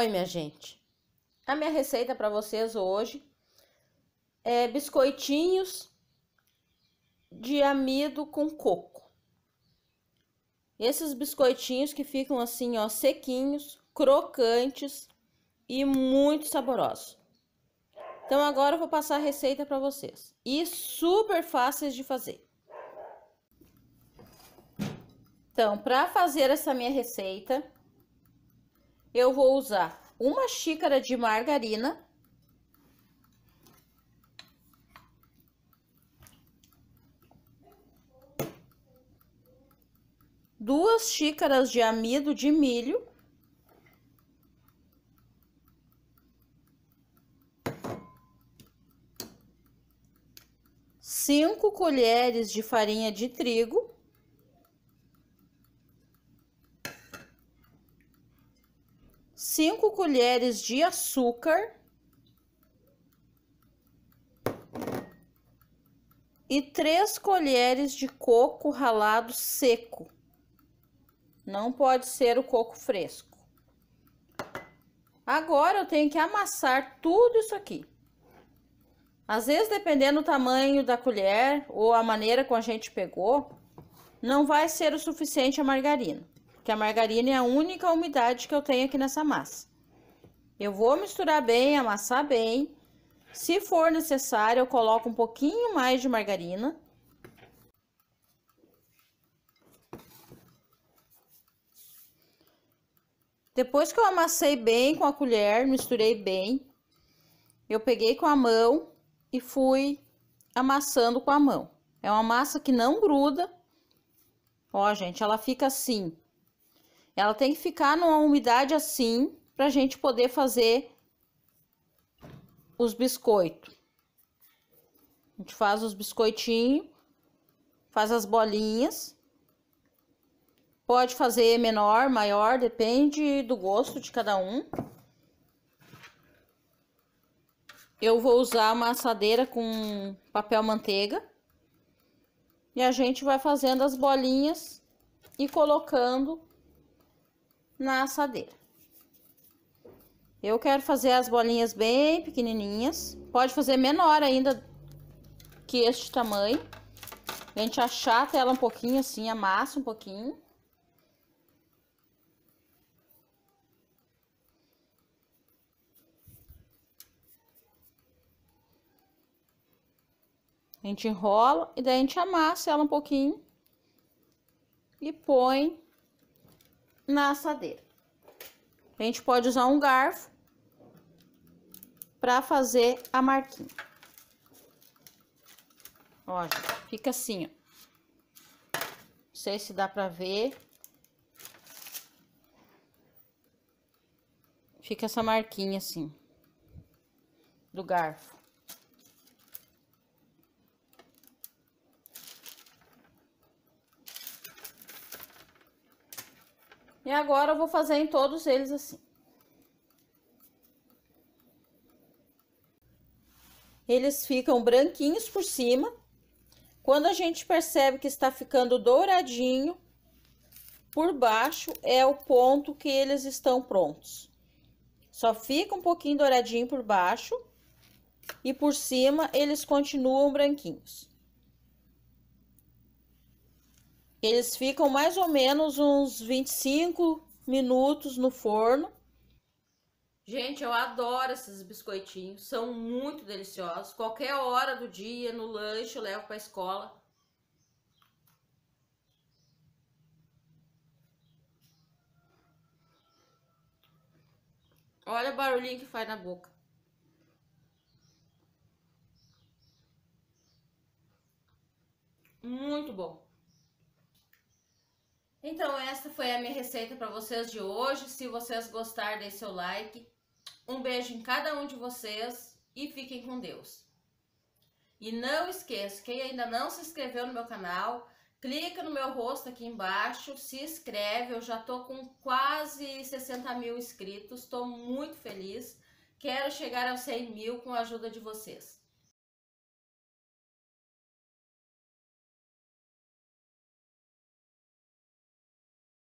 Oi, minha gente. A minha receita para vocês hoje é biscoitinhos de amido com coco. Esses biscoitinhos que ficam assim, ó, sequinhos, crocantes e muito saborosos. Então agora eu vou passar a receita para vocês. E super fáceis de fazer. Então, para fazer essa minha receita, eu vou usar uma xícara de margarina. Duas xícaras de amido de milho. Cinco colheres de farinha de trigo. 5 colheres de açúcar e 3 colheres de coco ralado seco. Não pode ser o coco fresco. Agora eu tenho que amassar tudo isso aqui. Às vezes, dependendo do tamanho da colher ou a maneira como a gente pegou, não vai ser o suficiente a margarina porque a margarina é a única umidade que eu tenho aqui nessa massa. Eu vou misturar bem, amassar bem. Se for necessário, eu coloco um pouquinho mais de margarina. Depois que eu amassei bem com a colher, misturei bem, eu peguei com a mão e fui amassando com a mão. É uma massa que não gruda. Ó, gente, ela fica assim, ela tem que ficar numa umidade assim para a gente poder fazer os biscoitos. A gente faz os biscoitinhos, faz as bolinhas. Pode fazer menor, maior, depende do gosto de cada um. Eu vou usar uma assadeira com papel manteiga. E a gente vai fazendo as bolinhas e colocando na assadeira. Eu quero fazer as bolinhas bem pequenininhas. Pode fazer menor ainda que este tamanho. A gente achata ela um pouquinho assim, amassa um pouquinho. A gente enrola e daí a gente amassa ela um pouquinho e põe na assadeira. A gente pode usar um garfo para fazer a marquinha. Ó, gente, fica assim, ó. Não sei se dá para ver. Fica essa marquinha assim do garfo. E agora eu vou fazer em todos eles assim. Eles ficam branquinhos por cima. Quando a gente percebe que está ficando douradinho, por baixo é o ponto que eles estão prontos. Só fica um pouquinho douradinho por baixo e por cima eles continuam branquinhos. Eles ficam mais ou menos uns 25 minutos no forno. Gente, eu adoro esses biscoitinhos, são muito deliciosos. Qualquer hora do dia, no lanche, eu levo para escola. Olha o barulhinho que faz na boca. Muito bom. Então, essa foi a minha receita para vocês de hoje. Se vocês gostarem, dê seu like. Um beijo em cada um de vocês e fiquem com Deus. E não esqueça, quem ainda não se inscreveu no meu canal, clica no meu rosto aqui embaixo, se inscreve. Eu já tô com quase 60 mil inscritos, estou muito feliz. Quero chegar aos 100 mil com a ajuda de vocês.